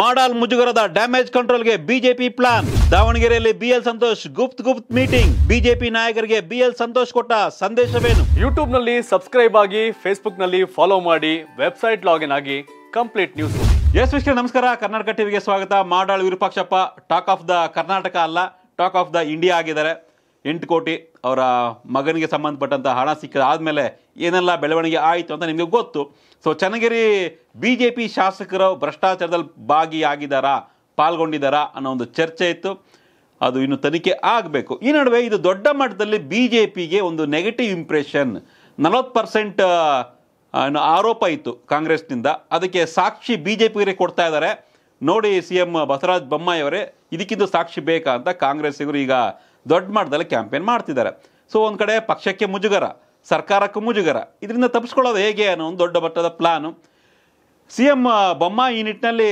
ಮಾಡಾಳ್ ಮುಜುಗರದ ಡ್ಯಾಮೇಜ್ ಕಂಟ್ರೋಲ್ಗೆ BJP plan ದಾವಣಗೆರೆಯಲ್ಲಿ ಬಿಎಲ್ ಸಂತೋಷ್ ಗುಪ್ತ್ ಗುಪ್ತ್ ಮೀಟಿಂಗ್ ಬಿಜೆಪಿ ನಾಯಕರಿಗೆ ಬಿಎಲ್ ಸಂತೋಷ್ ಕೊಟ್ಟ ಸಂದೇಶವೇನು ಯೂಟ್ಯೂಬ್ ನಲ್ಲಿ ಸಬ್ಸ್ಕ್ರೈಬ್ ಆಗಿ ಫೇಸ್ಬುಕ್ ನಲ್ಲಿ ಫಾಲೋ ಮಾಡಿ ವೆಬ್ಸೈಟ್ ಲಾಗಿನ್ ಆಗಿ ಕಂಪ್ಲೀಟ್ ನ್ಯೂಸ್ ಎಸ್ ವಿಶ್ವ ನಮಸ್ಕಾರ ಕರ್ನಾಟಕ ಟಿವಿಗೆ ಸ್ವಾಗತ Madal Virupakshappa talk of the Karnataka ಅಲ್ಲ ಟಾಕ್ ಆಫ್ ದ ಇಂಡಿಯಾ ಆಗಿದ್ದಾರೆ ಎಂಟು ಕೋಟಿ ಅವರ ಮಗನಿಗೆ ಸಂಬಂಧಪಟ್ಟಂಥ ಹಣ ಆದಮೇಲೆ ಏನೆಲ್ಲ ಬೆಳವಣಿಗೆ ಆಯಿತು ಅಂತ ನಿಮಗೆ ಗೊತ್ತು so Channagiri B J P ಶಾಸಕರು ಭ್ರಷ್ಟಾಚಾರದಲ್ಲಿ ಭಾಗಿಯಾಗಿದ್ದಾರಾ ಪಾಲ್ಗೊಂಡಿದ್ದಾರಾ ಅನ್ನೋ ಒಂದು ಚರ್ಚೆ ಇತ್ತು ಅದು ಇನ್ನು ತನಿಖೆ ಆಗಬೇಕು ಈ ನಡುವೆ ಇದು ದೊಡ್ಡ ಮಟ್ಟದಲ್ಲಿ ಬಿ ಜೆ ಪಿಗೆ ಒಂದು ನೆಗೆಟಿವ್ ಇಂಪ್ರೆಷನ್ ನಲವತ್ತು ಪರ್ಸೆಂಟ್ ಆರೋಪ ಇತ್ತು ಕಾಂಗ್ರೆಸ್ನಿಂದ ಅದಕ್ಕೆ ಸಾಕ್ಷಿ ಬಿ ಜೆ ಪಿಗರೇ ಕೊಡ್ತಾ ಇದ್ದಾರೆ ನೋಡಿ ಸಿ ಎಂ ಬಸವರಾಜ ಬೊಮ್ಮಾಯಿಯವರೇ ಇದಕ್ಕಿಂತ ಸಾಕ್ಷಿ ಬೇಕಾ ಅಂತ ಕಾಂಗ್ರೆಸ್ಸಿಗರು ಈಗ ದೊಡ್ಡ ಮಟ್ಟದಲ್ಲಿ ಕ್ಯಾಂಪೇನ್ ಮಾಡ್ತಿದ್ದಾರೆ ಸೊ ಒಂದು ಕಡೆ ಪಕ್ಷಕ್ಕೆ ಮುಜುಗರ ಸರ್ಕಾರಕ್ಕೂ ಮುಜುಗರ ಇದರಿಂದ ತಪ್ಪಿಸ್ಕೊಳ್ಳೋದು ಹೇಗೆ ಅನ್ನೋ ಒಂದು ದೊಡ್ಡ ಮಟ್ಟದ ಪ್ಲಾನು ಸಿ ಎಂ ಬೊಮ್ಮ ಈ ನಿಟ್ಟಿನಲ್ಲಿ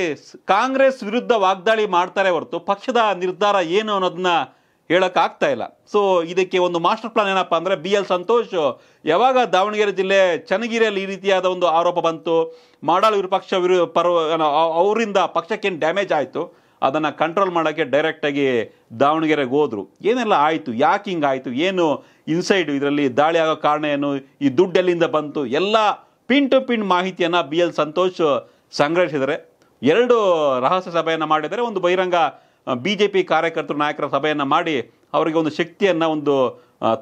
ಕಾಂಗ್ರೆಸ್ ವಿರುದ್ಧ ವಾಗ್ದಾಳಿ ಮಾಡ್ತಾರೆ ಹೊರತು ಪಕ್ಷದ ನಿರ್ಧಾರ ಏನು ಅನ್ನೋದನ್ನ ಹೇಳೋಕ್ಕಾಗ್ತಾ ಇಲ್ಲ ಸೊ ಇದಕ್ಕೆ ಒಂದು ಮಾಸ್ಟರ್ ಪ್ಲಾನ್ ಏನಪ್ಪ ಅಂದರೆ ಬಿ ಎಲ್ ಸಂತೋಷ್ ಯಾವಾಗ ದಾವಣಗೆರೆ ಜಿಲ್ಲೆ ಚನ್ನಗಿರಿಯಲ್ಲಿ ಈ ರೀತಿಯಾದ ಒಂದು ಆರೋಪ ಬಂತು ಮಾಡಾಳ್ ವಿರುಪಕ್ಷ ವಿರು ಪರ್ವ ಅವರಿಂದ ಪಕ್ಷಕ್ಕೇನು ಡ್ಯಾಮೇಜ್ ಆಯಿತು ಅದನ್ನು ಕಂಟ್ರೋಲ್ ಮಾಡೋಕ್ಕೆ ಡೈರೆಕ್ಟಾಗಿ ದಾವಣಗೆರೆಗೆ ಹೋದರು ಏನೆಲ್ಲ ಆಯಿತು ಯಾಕೆ ಹಿಂಗಾಯಿತು ಏನು ಇನ್ಸೈಡ್ ಇದರಲ್ಲಿ ದಾಳಿ ಆಗೋ ಕಾರಣ ಏನು ಈ ದುಡ್ಡು ಎಲ್ಲಿಂದ ಬಂತು ಎಲ್ಲ ಪಿನ್ ಟು ಪಿನ್ ಮಾಹಿತಿಯನ್ನು ಬಿ ಎಲ್ ಸಂತೋಷ್ ಸಂಗ್ರಹಿಸಿದರೆ ಎರಡು ರಹಸ್ಯ ಸಭೆಯನ್ನು ಮಾಡಿದರೆ ಒಂದು ಬಹಿರಂಗ ಬಿ ಜೆ ಪಿ ಕಾರ್ಯಕರ್ತರು ನಾಯಕರ ಸಭೆಯನ್ನು ಮಾಡಿ ಅವರಿಗೆ ಒಂದು ಶಕ್ತಿಯನ್ನು ಒಂದು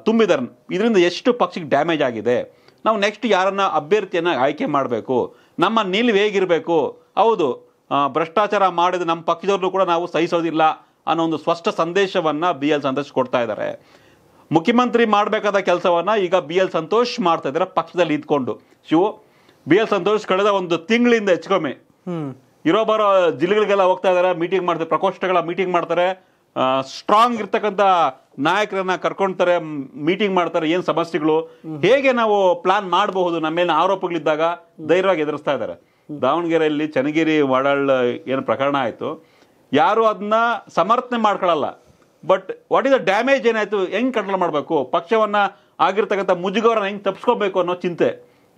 ತುಂಬಿದರ ಇದರಿಂದ ಎಷ್ಟು ಪಕ್ಷಕ್ಕೆ ಡ್ಯಾಮೇಜ್ ಆಗಿದೆ ನಾವು ನೆಕ್ಸ್ಟ್ ಯಾರನ್ನು ಅಭ್ಯರ್ಥಿಯನ್ನು ಆಯ್ಕೆ ಮಾಡಬೇಕು ನಮ್ಮ ನಿಲುವು ಹೇಗಿರಬೇಕು ಹೌದು ಭ್ರಷ್ಟಾಚಾರ ಮಾಡಿದ ನಮ್ಮ ಪಕ್ಷದವ್ರನ್ನೂ ಕೂಡ ನಾವು ಸಹಿಸೋದಿಲ್ಲ ಅನ್ನೋ ಒಂದು ಸ್ಪಷ್ಟ ಸಂದೇಶವನ್ನು ಬಿ ಎಲ್ ಸಂತೋಷ್ ಕೊಡ್ತಾ ಇದ್ದಾರೆ ಮುಖ್ಯಮಂತ್ರಿ ಮಾಡಬೇಕಾದ ಕೆಲಸವನ್ನು ಈಗ ಬಿ ಎಲ್ ಸಂತೋಷ್ ಮಾಡ್ತಾ ಇದ್ದಾರೆ ಪಕ್ಷದಲ್ಲಿ ಇದ್ಕೊಂಡು ಶಿವು ಬಿ ಎಲ್ ಸಂತೋಷ್ ಕಳೆದ ಒಂದು ತಿಂಗಳಿಂದ ಹೆಚ್ಚುಕೊಮ್ಮೆ ಇರೋ ಬರೋ ಜಿಲ್ಲೆಗಳಿಗೆಲ್ಲ ಹೋಗ್ತಾ ಇದ್ದಾರೆ ಮೀಟಿಂಗ್ ಮಾಡ್ತಾರೆ ಪ್ರಕೋಷ್ಠಗಳ ಮೀಟಿಂಗ್ ಮಾಡ್ತಾರೆ ಸ್ಟ್ರಾಂಗ್ ಇರ್ತಕ್ಕಂಥ ನಾಯಕರನ್ನ ಕರ್ಕೊಂಡ್ತಾರೆ ಮೀಟಿಂಗ್ ಮಾಡ್ತಾರೆ ಏನು ಸಮಸ್ಯೆಗಳು ಹೇಗೆ ನಾವು ಪ್ಲಾನ್ ಮಾಡಬಹುದು ನಮ್ಮ ಮೇಲೆ ಆರೋಪಗಳಿದ್ದಾಗ ಧೈರ್ಯವಾಗಿ ಎದುರಿಸ್ತಾ ಇದ್ದಾರೆ ದಾವಣಗೆರೆಯಲ್ಲಿ ಚನ್ನಗಿರಿ ವಾಡಾಳ್ ಏನು ಪ್ರಕರಣ ಆಯಿತು ಯಾರು ಅದನ್ನ ಸಮರ್ಥನೆ ಮಾಡ್ಕೊಳ್ಳಲ್ಲ but what is the damage ಏನಾಯಿತು ಹೆಂಗೆ ಕಂಟ್ರೋಲ್ ಮಾಡಬೇಕು ಪಕ್ಷವನ್ನು ಆಗಿರ್ತಕ್ಕಂಥ ಮುಜುಗವರನ್ನ ಹೆಂಗೆ ತಪ್ಪಿಸ್ಕೋಬೇಕು ಅನ್ನೋ ಚಿಂತೆ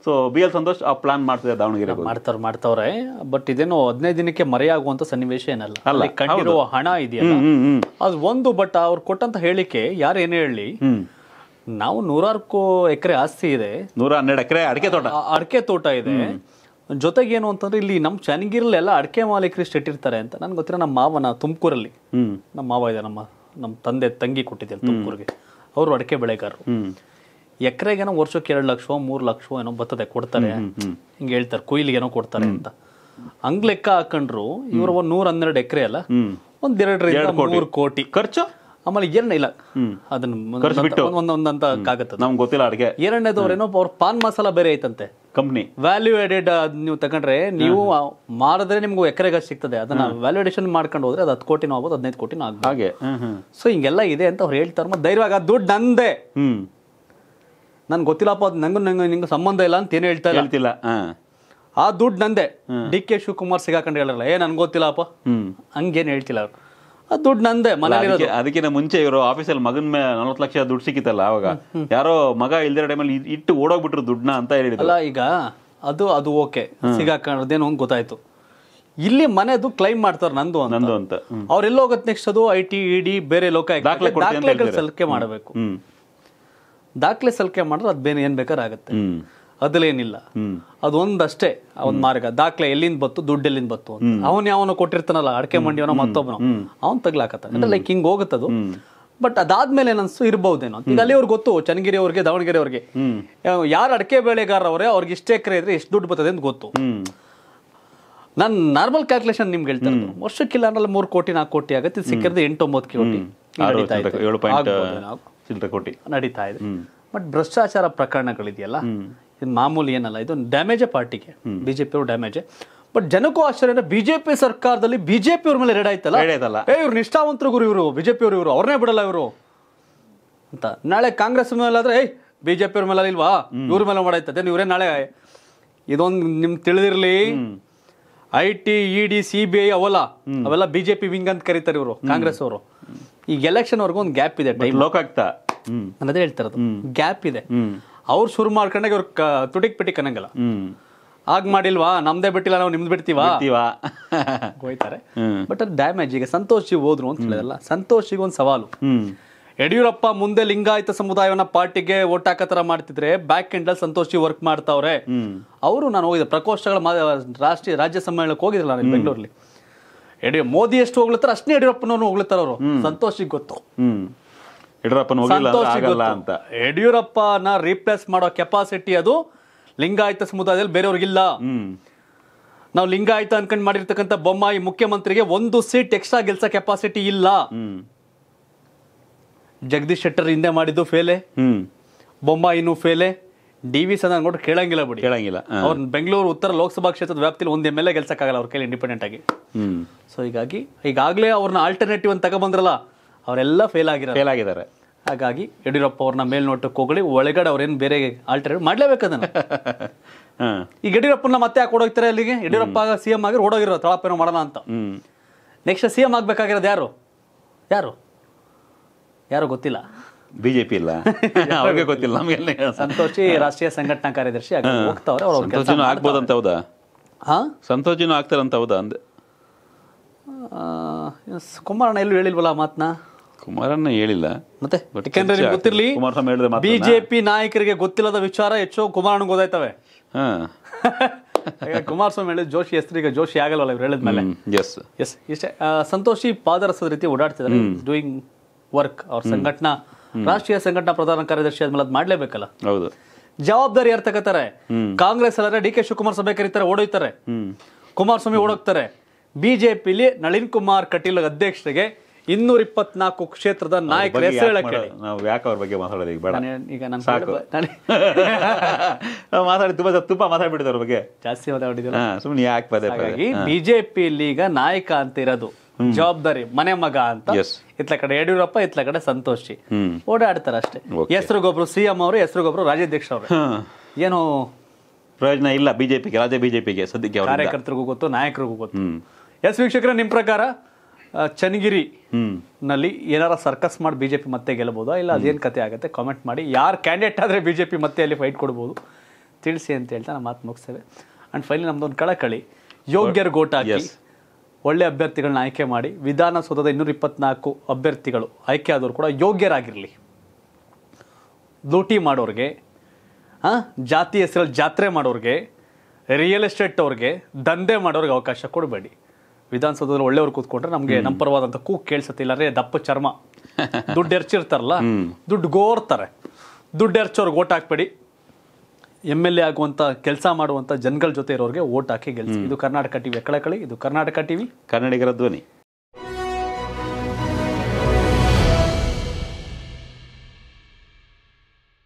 ಸೊ ಬಿ ಎಲ್ ಸಂತೋಷ್ ಆ ಪ್ಲಾನ್ ಮಾಡ್ತಿದೆ ದಾವಣಗೆರೆ ಮಾಡ್ತಾರೆ ಮಾಡ್ತಾವ್ರೆ ಬಟ್ ಇದೇನು ಹದಿನೈದು ದಿನಕ್ಕೆ ಮರೆಯಾಗುವಂತ ಸನ್ನಿವೇಶ ಏನಲ್ಲ ಅಲ್ಲಿ ಕಂಡಿರುವ ಹಣ ಇದೆಯಲ್ಲ ಅದು ಒಂದು ಬಟ್ ಅವ್ರು ಕೊಟ್ಟಂತ ಹೇಳಿಕೆ ಯಾರು ಏನೇ ಹೇಳಿ ನಾವು ನೂರಾರು ಎಕರೆ ಆಸ್ತಿ ಇದೆ ನೂರ ಹನ್ನೆರಡು ಎಕರೆ ಅಡಿಕೆ ತೋಟ ಅಡಿಕೆ ತೋಟ ಇದೆ ಜೊತೆಗೇನು ಅಂತಂದ್ರೆ ಇಲ್ಲಿ ನಮ್ಮ ಚನ್ನಗಿರಲ್ಲೆಲ್ಲ ಅಡಿಕೆ ಮಾಲೀಕರು ಇಟ್ಟಿರ್ತಾರೆ ಅಂತ ನನ್ಗೆ ಗೊತ್ತಿರೋ ನಮ್ಮ ಮಾವನ ತುಮಕೂರಲ್ಲಿ ನಮ್ಮ ಮಾವ ಇದೆ ನಮ್ಮ ನಮ್ಮ ತಂದೆ ತಂಗಿ ಕೊಟ್ಟಿದ್ದಾರೆ ತುಮಕೂರಿಗೆ ಅವರು ಅಡಿಕೆ ಬೆಳೆಗಾರರು ಎಕರೆಗೇನೋ ವರ್ಷಕ್ಕೆ ಎರಡು ಲಕ್ಷ ಮೂರು ಲಕ್ಷ ಏನೋ ಬರ್ತದೆ ಕೊಡ್ತಾರೆ ಹಿಂಗೆ ಹೇಳ್ತಾರೆ ಕೊಯ್ಲಿಗೇನೋ ಕೊಡ್ತಾರೆ ಅಂತ ಹಂಗ್ ಲೆಕ್ಕ ಹಾಕೊಂಡ್ರು ಇವರು ಒಂದು ನೂರ ಹನ್ನೆರಡು ಎಕರೆ ಅಲ್ಲ ಒಂದ್ ಎರಡರಿಂದ ಕೋಟಿ ಖರ್ಚು ಆಮೇಲೆ ಏನ ಇಲ್ಲ ಅದನ್ನ ಒಂದೊಂದಂತ ಆಗುತ್ತೆ ನಮ್ಗೆ ಗೊತ್ತಿಲ್ಲ ಅಡಿಗೆ ಎರಡನೇದವ್ರೇನೋ ಅವ್ರ ಪಾನ್ ಮಸಾಲ ಬೇರೆ ಐತಂತೆ ಕಂಪ್ನಿ ವ್ಯಾಲ್ಯೂ ಎಡೆಡ್ ನೀವು ತಗೊಂಡ್ರೆ ನೀವು ಮಾರಿದ್ರೆ ನಿಮ್ಗೆ ಎಕರೆಗೆ ಸಿಗ್ತದೆ ಅದನ್ನ ವ್ಯಾಲ್ಯೂಡೇಷನ್ ಮಾಡ್ಕೊಂಡು ಹೋದ್ರೆ ಅದು ಹತ್ತು ಕೋಟಿನೂ ಆಗ್ಬೋದು ಹದಿನೈದು ಕೋಟಿನೂ ಆಗ್ಬೋದು ಹಾಗೆ ಸೊ ಹಿಂಗೆಲ್ಲ ಇದೆ ಅಂತ ಅವ್ರು ಹೇಳ್ತಾರ ಮತ್ತೆ ಧೈರ್ಯವಾಗ ದುಡ್ಡು ನಂದೆ ನನ್ ಗೊತ್ತಿಲ್ಲಪ್ಪ ಅದು ನಂಗು ನಂಗೆ ನಿಂಗೆ ಸಂಬಂಧ ಇಲ್ಲ ಅಂತ ಏನು ಹೇಳ್ತಾ ಹೇಳ್ತಿಲ್ಲ ಆ ದುಡ್ಡು ನಂದೆ ಡಿ ಕೆ ಶಿವಕುಮಾರ್ ಸಿಗಾಕೊಂಡು ಹೇಳಲ್ಲ ಏ ನನ್ಗೆ ಗೊತ್ತಿಲ್ಲಪ್ಪ ಹಂಗೇನು ಹೇಳ್ತಿಲ್ಲ ಅವ್ರು ಅದು ದುಡ್ಡು ನಂದೆ ಮನೆ ಅದಕ್ಕಿಂತ ಮುಂಚೆ ಇವರು ಆಫೀಸಲ್ಲಿ ಮಗನ ಮೇಲೆ ನಲವತ್ತು ಲಕ್ಷ ದುಡ್ಡು ಸಿಕ್ಕಿತ್ತಲ್ಲ ಅವಾಗ ಯಾರೋ ಮಗ ಇಲ್ದಿರ ಟೈಮಲ್ಲಿ ಇಟ್ಟು ಓಡೋಗ್ಬಿಟ್ರು ದುಡ್ಡನ್ನ ಅಂತ ಹೇಳಿದ್ರು ಈಗ ಅದು ಅದು ಓಕೆ ಸಿಗಾಕಣದೇನು ಒಂದು ಗೊತ್ತಾಯ್ತು ಇಲ್ಲಿ ಮನೆದು ಕ್ಲೈಮ್ ಮಾಡ್ತಾರೆ ನಂದು ನಂದು ಅಂತ ಅವ್ರೆಲ್ಲ ಹೋಗುತ್ತೆ ನೆಕ್ಸ್ಟ್ ಅದು ಐ ಟಿ ಇಡಿ ಬೇರೆ ಲೋಕ ದಾಖಲೆಗಳು ಸಲಿಕೆ ಮಾಡಬೇಕು ದಾಖಲೆ ಸಲಿಕೆ ಮಾಡಿದ್ರೆ ಅದು ಬೇರೆ ಏನ್ ಬೇಕಾದ್ರೆ ಆಗುತ್ತೆ ಅದಲೇನಿಲ್ಲ ಅದೊಂದಷ್ಟೇ ಅವನ್ ಮಾರ್ಗ ದಾಖಲೆ ಎಲ್ಲಿಂದ ಬತ್ತು ದುಡ್ಡು ಎಲ್ಲಿಂದ ಬತ್ತು ಅವನ್ ಯಾವನೋ ಕೊಟ್ಟಿರ್ತಾನಲ್ಲ ಅಡಕೆ ಮಂಡಿಯವನೋ ಮತ್ತೊಬ್ಬನು ಅವ್ನ್ ತಗ್ಲಾಕತ್ತ ಅಂದ್ರೆ ಲೈಕ್ ಹಿಂಗ್ ಹೋಗುತ್ತದು ಬಟ್ ಅದಾದ್ಮೇಲೆ ಏನನ್ಸು ಇರ್ಬಹುದೇನೋ ಈಗ ಅಲ್ಲಿ ಅವ್ರಿಗೆ ಗೊತ್ತು ಚನ್ನಗಿರಿ ಅವ್ರಿಗೆ ದಾವಣಗೆರೆ ಅವ್ರಿಗೆ ಯಾರು ಅಡಕೆ ಬೆಳೆಗಾರರವ್ರೆ ಅವ್ರಿಗೆ ಇಷ್ಟೇ ಎಕರೆ ಇದ್ರೆ ಎಷ್ಟು ದುಡ್ಡು ಬರ್ತದೆ ಅಂತ ಗೊತ್ತು ನಾನು ನಾರ್ಮಲ್ ಕ್ಯಾಲ್ಕುಲೇಷನ್ ನಿಮ್ಗೆ ವರ್ಷಕ್ಕೆ ವರ್ಷಕ್ಕಿಲ್ಲ ಅಂದ್ರೆ ಮೂರ್ ಕೋಟಿ ನಾಲ್ಕು ಕೋಟಿ ಆಗತ್ತೆ ಸಿಕ್ಕಿರೋದು ಎಂಟು ಒಂಬತ್ತು ಕೋಟಿ ನಡೀತಾ ಇದೆ ಬಟ್ ಭ್ರಷ್ಟಾಚಾರ ಪ್ರಕರಣಗಳಿದೆಯಲ್ಲ ಇದು ಮಾಮೂಲಿ ಏನಲ್ಲ ಇದು ಡ್ಯಾಮೇಜ್ ಪಾರ್ಟಿಗೆ ಬಿಜೆಪಿಯವರು ಡ್ಯಾಮೇಜ್ ಬಟ್ ಜನಕ್ಕೂ ಆಶ್ಚರ್ಯ ಬಿಜೆಪಿ ಸರ್ಕಾರದಲ್ಲಿ ಬಿಜೆಪಿ ಅವ್ರ ಮೇಲೆ ರೆಡ್ ಆಯ್ತಲ್ಲ ಏ ಇವ್ರು ನಿಷ್ಠಾವಂತರು ಗುರು ಇವರು ಅವರು ಇವರು ಅವ್ರನ್ನೇ ಬಿಡಲ್ಲ ಇವರು ಅಂತ ನಾಳೆ ಕಾಂಗ್ರೆಸ್ ಮೇಲೆ ಆದ್ರೆ ಜೆ ಬಿಜೆಪಿ ಅವ್ರ ಮೇಲೆ ಇಲ್ವಾ ಇವ್ರ ಮೇಲೆ ಮಾಡಾಯ್ತದೆ ಇವರೇ ನಾಳೆ ಇದೊಂದು ನಿಮ್ ತಿಳಿದಿರ್ಲಿ I T E C B I ಅವಲ್ಲ ಅವೆಲ್ಲ ಬಿಜೆಪಿ ವಿಂಗ್ ಅಂತ ಕರೀತಾರೆ ಇವರು ಕಾಂಗ್ರೆಸ್ ಅವರು ಈಗ ಎಲೆಕ್ಷನ್ ವರ್ಗು ಒಂದು ಗ್ಯಾಪ್ ಇದೆ ಟೈಮ್ ಲೋಕಾಯುಕ್ತ ನಾನು ಅದೇ ಗ್ಯಾಪ್ ಇದೆ ಅವ್ರು ಶುರು ಮಾಡ್ಕೊಂಡಾಗ ಇವ್ರು ತುಟಿಕ್ ಪಿಟಿಕ್ ಅನ್ನಂಗಿಲ್ಲ ಆಗ ಮಾಡಿಲ್ವಾ ನಮ್ದೇ ಬಿಟ್ಟಿಲ್ಲ ನಾವು ನಿಮ್ದು ಬಿಡ್ತೀವ ಹೋಯ್ತಾರೆ ಬಟ್ ಅದು ಡ್ಯಾಮೇಜ್ ಈಗ ಸಂತೋಷಿಗೆ ಹೋದ್ರು ಅಂತ ಹೇಳಿದಲ್ಲ ಸಂತೋಷಿಗೆ ಒಂದು ಸವಾಲು ಯಡಿಯೂರಪ್ಪ ಮುಂದೆ ಲಿಂಗಾಯತ ಸಮುದಾಯವನ್ನ ಪಾರ್ಟಿಗೆ ಓಟ್ ಹಾಕೋ ತರ ಮಾಡ್ತಿದ್ರೆ ಬ್ಯಾಕ್ ಎಂಡ್ ಅಲ್ಲಿ ಸಂತೋಷಿ ವರ್ಕ್ ಮಾಡ್ತಾವ್ರೆ ಅವರು ನಾನು ಹೋಗಿದ್ದೆ ಪ್ರಕೋಷ್ಠಗಳ ರಾಷ್ಟ್ರೀಯ ರಾಜ್ಯ ಸಮ್ಮೇಳನಕ್ಕೆ ಹೋಗಿದ್ರಲ್ಲ ನಾನು ಬೆಂಗಳೂರಲ್ಲಿ ಯಡಿಯೂ ಮೋದಿ ಎಷ್ಟು ಹೋಗ್ಲತ್ತಾರ ಅಷ್ಟೇ ಯಡಿಯೂರಪ್ಪನವ್ರು ಹೋಗ್ಲತ್ತಾರ ಅವರು ಸಂತೋಷಿಗೆ ಗೊತ್ತು ಯಡಿಯೂರಪ್ಪನ ಹೋಗಿಲ್ಲ ಆಗಲ್ಲ ಅಂತ ಯಡಿಯೂರಪ್ಪನ ರೀಪ್ಲೇಸ್ ಮಾಡೋ ಕೆಪಾಸಿಟಿ ಅದು ಲಿಂಗಾಯತ ಸಮುದಾಯದಲ್ಲಿ ಬೇರೆಯವ್ರಿಗಿಲ್ಲ ನಾವು ಲಿಂಗಾಯತ ಅನ್ಕೊಂಡ್ ಮಾಡಿರ್ತಕ್ಕಂಥ ಬೊಮ್ಮಾಯಿ ಮುಖ್ಯಮಂತ್ರಿಗೆ ಒಂದು ಸೀಟ್ ಎಕ್ಸ್ಟ್ರಾ ಗೆಲ್ಸ ಕೆಪಾಸಿಟಿ ಇಲ್ಲ ಜಗದೀಶ್ ಶೆಟ್ಟರ್ ಹಿಂದೆ ಮಾಡಿದ್ದು ಫೇಲೆ ಬೊಮ್ಮಾಯಿನೂ ಫೇಲೆ ಡಿ ವಿ ಸದನ ನೋಡಿ ಕೇಳಂಗಿಲ್ಲ ಬಿಡಿ ಕೇಳಂಗಿಲ್ಲ ಅವ್ರು ಬೆಂಗಳೂರು ಉತ್ತರ ಲೋಕಸಭಾ ಕ್ಷೇತ್ರದ ವ್ಯಾಪ್ತಿಯಲ್ಲಿ ಒಂದು ಎಮ್ ಎಲ್ ಎ ಗೆಲ್ಸಕ್ಕಾಗಲ್ಲ ಅವ್ರ ಕೈಲಿ ಇಂಡಿಪೆಂಡೆಂಟ್ ಆಗಿ ಸೊ ಹೀಗಾಗಿ ಈಗಾಗಲೇ ಅವ್ರನ್ನ ಆಲ್ಟರ್ನೇಟಿವ್ ಅಂತ ತಗೊಂಡ್ಬಂದ್ರಲ್ಲ ಅವರೆಲ್ಲ ಫೇಲ್ ಆಗಿರೋ ಫೇಲ್ ಆಗಿದ್ದಾರೆ ಹಾಗಾಗಿ ಯಡಿಯೂರಪ್ಪ ಅವ್ರನ್ನ ಮೇಲ್ನೋಟಕ್ಕೆ ಹೋಗಲಿ ಒಳಗಡೆ ಅವ್ರೇನು ಬೇರೆ ಆಲ್ಟರ್ ಮಾಡಲೇಬೇಕದನ್ನು ಈಗ ಯಡಿಯೂರಪ್ಪನ ಮತ್ತೆ ಯಾಕೆ ಓಡೋಗ್ತಾರೆ ಅಲ್ಲಿಗೆ ಯಡಿಯೂರಪ್ಪ ಸಿ ಎಂ ಆಗಿರೋ ಓಡೋಗಿರೋ ತಳಪೇನೋ ಮಾಡೋಣ ಅಂತ ನೆಕ್ಸ್ಟ್ ಸಿ ಎಂ ಆಗಬೇಕಾಗಿರೋದು ಯಾರು ಯಾರು ಯಾರು ಗೊತ್ತಿಲ್ಲ ಬಿಜೆಪಿ ಇಲ್ಲ ಅವ್ರಿಗೆ ಗೊತ್ತಿಲ್ಲ ನಮಗೆ ಸಂತೋಷಿ ರಾಷ್ಟ್ರೀಯ ಸಂಘಟನಾ ಕಾರ್ಯದರ್ಶಿ ಹೋಗ್ತಾವ್ರೆ ಅವ್ರು ಆಗ್ಬೋದಂತ ಹೌದಾ ಹಾ ಸಂತೋಷಿನೂ ಆಗ್ತಾರಂತ ಹೌದಾ ಅಂದೆ ಕುಮಾರಣ್ಣ ಎಲ್ಲೂ ಹೇಳಿಲ್ವಲ್ಲ ಮಾತನ್ನ ಕುಮಾರನ್ನ ಹೇಳಿಲ್ಲ ಮತ್ತೆ ಗೊತ್ತಿರ್ಲಿ ಗೊತ್ತಿರಲಿ ಕುಮಾರಸ್ವಾಮಿ ಹೇಳಿದ್ರೆ ಬಿಜೆಪಿ ನಾಯಕರಿಗೆ ಗೊತ್ತಿಲ್ಲದ ವಿಚಾರ ಹೆಚ್ಚು ಕುಮಾರನಿಗೆ ಗೊತ್ತಾಯ್ತವೆ ಹಾ ಕುಮಾರಸ್ವಾಮಿ ಹೇಳಿದ ಜೋಶಿ ಹೆಸರು ಜೋಶಿ ಆಗಲ್ಲ ಇವ್ರು ಮೇಲೆ ಎಸ್ ಎಸ್ ಇಷ್ಟೇ ಸಂತೋಷಿ ಪಾದರಸದ ರೀತಿ ಓಡಾಡ್ತಿದ್ದಾರೆ ಡೂಯಿಂಗ್ ವರ್ಕ್ ಅವ್ರ ಸಂಘಟನಾ ರಾಷ್ಟ್ರೀಯ ಸಂಘಟನಾ ಪ್ರಧಾನ ಕಾರ್ಯದರ್ಶಿ ಆದ್ಮೇಲೆ ಅದು ಮಾಡ್ಲೇಬೇಕಲ್ಲ ಹೌದು ಜವಾಬ್ದಾರಿ ಯಾರು ತಗೋತಾರೆ ಕಾಂಗ್ರೆಸ್ ಅಲ್ಲಾದ್ರೆ ಡಿ ಕೆ ಶಿವಕುಮಾರ್ ಸಭೆ ಕರೀತಾರೆ ಓಡೋಯ್ತಾರೆ ಕುಮಾರಸ್ವಾಮಿ ಓಡೋಗ್ತಾರೆ ಬಿಜೆಪಿಲಿ ನಳಿನ್ ಕುಮಾರ್ ಕಟೀಲ್ ಅಧ್ಯಕ್ಷರಿಗೆ ಇನ್ನೂರ ಇಪ್ಪತ್ನಾಲ್ಕು ಕ್ಷೇತ್ರದ ನಾಯಕರ ಹೆಸರು ನಾವು ಅವ್ರ ಬಗ್ಗೆ ಮಾತಾಡೋದು ಬೇಡ ಈಗ ಮಾತಾಡಿ ಬಗ್ಗೆ ಜಾಸ್ತಿ ಮಾತಾಡಿದ್ದೀನಿ ಸುಮ್ಮನೆ ಯಾಕೆ ಪದೇ ಹಾಗಾಗಿ ಬಿಜೆಪಿಯಲ್ಲಿ ಈಗ ನಾಯಕ ಅಂತ ಇರೋದು ಜವಾಬ್ದಾರಿ ಮನೆ ಮಗ ಅಂತ ಇತ್ಲ ಕಡೆ ಯಡಿಯೂರಪ್ಪ ಇತ್ಲ ಕಡೆ ಸಂತೋಷಿ ಓಡಾಡ್ತಾರ ಅಷ್ಟೇ ಹೆಸರುಗೊಬ್ರು ಸಿಎಂ ಅವರು ಹೆಸರುಗೊಬ್ರು ರಾಜ್ಯಾಧ್ಯಕ್ಷ ಅವರು ಏನು ಪ್ರಯೋಜನ ಇಲ್ಲ ಬಿಜೆಪಿಗೆ ರಾಜ್ಯ ಬಿಜೆಪಿಗೆ ಸದ್ಯಕ್ಕೆ ಕಾರ್ಯಕರ್ತರಿಗೂ ಗೊತ್ತು ನಾಯಕರಿಗೂ ಗೊತ್ತು ಎಸ್ ವೀಕ್ಷಕರ ನಿಮ್ಮ ಪ್ರಕಾರ ಚನ್ನಗಿರಿ ನಲ್ಲಿ ಏನಾರ ಸರ್ಕಸ್ ಮಾಡಿ ಬಿಜೆಪಿ ಮತ್ತೆ ಗೆಲ್ಲಬಹುದಾ ಇಲ್ಲ ಅದೇನು ಕತೆ ಆಗುತ್ತೆ ಕಾಮೆಂಟ್ ಮಾಡಿ ಯಾರು ಕ್ಯಾಂಡಿಡೇಟ್ ಆದರೆ ಬಿಜೆಪಿ ಮತ್ತೆ ಅಲ್ಲಿ ಫೈಟ್ ಕೊಡ್ಬೋದು ತಿಳಿಸಿ ಅಂತ ಹೇಳ್ತಾ ನಮ್ಮ ಮಾತು ಮುಗಿಸ್ತೇವೆ ಆ್ಯಂಡ್ ಫೈನಲಿ ನಮ್ಮದೊಂದು ಕಳಕಳಿ ಯೋಗ್ಯರು ಗೋಟ್ ಒಳ್ಳೆ ಅಭ್ಯರ್ಥಿಗಳನ್ನ ಆಯ್ಕೆ ಮಾಡಿ ವಿಧಾನಸೌಧದ ಇನ್ನೂರ ಇಪ್ಪತ್ನಾಲ್ಕು ಅಭ್ಯರ್ಥಿಗಳು ಆಯ್ಕೆ ಆದವರು ಕೂಡ ಯೋಗ್ಯರಾಗಿರಲಿ ಲೂಟಿ ಮಾಡೋರಿಗೆ ಹಾಂ ಜಾತಿ ಹೆಸರಲ್ಲಿ ಜಾತ್ರೆ ಮಾಡೋರಿಗೆ ರಿಯಲ್ ಎಸ್ಟೇಟ್ ಅವ್ರಿಗೆ ದಂಧೆ ಮಾಡೋರಿಗೆ ಅವಕಾಶ ಕೊಡಬೇಡಿ ವಿಧಾನಸೌಧದಲ್ಲಿ ಒಳ್ಳೆಯವ್ರು ಕೂತ್ಕೊಂಡ್ರೆ ನಮಗೆ ನಂಬರ್ವಾದಂತ ಕೂ ಕೂಗ್ ಕೇಳಿಸುತ್ತೆ ದಪ್ಪ ಚರ್ಮ ದುಡ್ಡು ಎರ್ಚಿರ್ತಾರಲ್ಲ ದುಡ್ಡು ಗೋರ್ತಾರೆ ದುಡ್ಡು ಎರ್ಚೋರ್ಗೆ ಓಟ್ ಹಾಕ್ಬೇಡಿ ಎಮ್ ಎಲ್ ಎ ಆಗುವಂಥ ಕೆಲಸ ಮಾಡುವಂಥ ಜನಗಳ ಜೊತೆ ಇರೋರಿಗೆ ಓಟ್ ಹಾಕಿ ಗೆಲ್ಸಿ ಇದು ಕರ್ನಾಟಕ ಟಿವಿ ವಿ ಕಳಿ ಇದು ಕರ್ನಾಟಕ ಟಿವಿ ಕನ್ನಡಿಗರ ಧ್ವನಿ